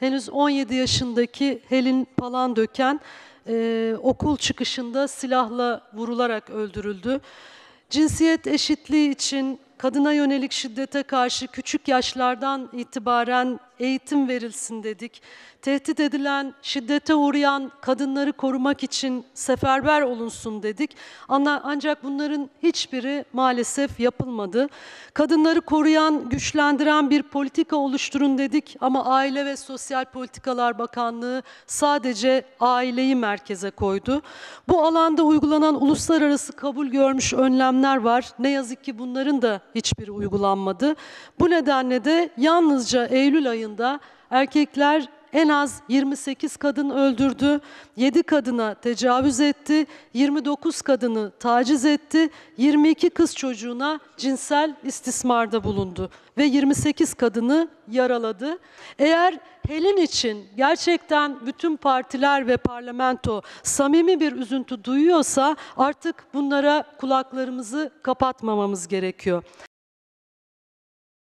henüz 17 yaşındaki Helen Palandöken e, okul çıkışında silahla vurularak öldürüldü. Cinsiyet eşitliği için kadına yönelik şiddete karşı küçük yaşlardan itibaren eğitim verilsin dedik. Tehdit edilen, şiddete uğrayan kadınları korumak için seferber olunsun dedik. Ancak bunların hiçbiri maalesef yapılmadı. Kadınları koruyan, güçlendiren bir politika oluşturun dedik ama Aile ve Sosyal Politikalar Bakanlığı sadece aileyi merkeze koydu. Bu alanda uygulanan uluslararası kabul görmüş önlemler var. Ne yazık ki bunların da hiçbiri uygulanmadı. Bu nedenle de yalnızca Eylül ayında erkekler en az 28 kadın öldürdü, 7 kadına tecavüz etti, 29 kadını taciz etti, 22 kız çocuğuna cinsel istismarda bulundu ve 28 kadını yaraladı. Eğer Helen için gerçekten bütün partiler ve parlamento samimi bir üzüntü duyuyorsa artık bunlara kulaklarımızı kapatmamamız gerekiyor.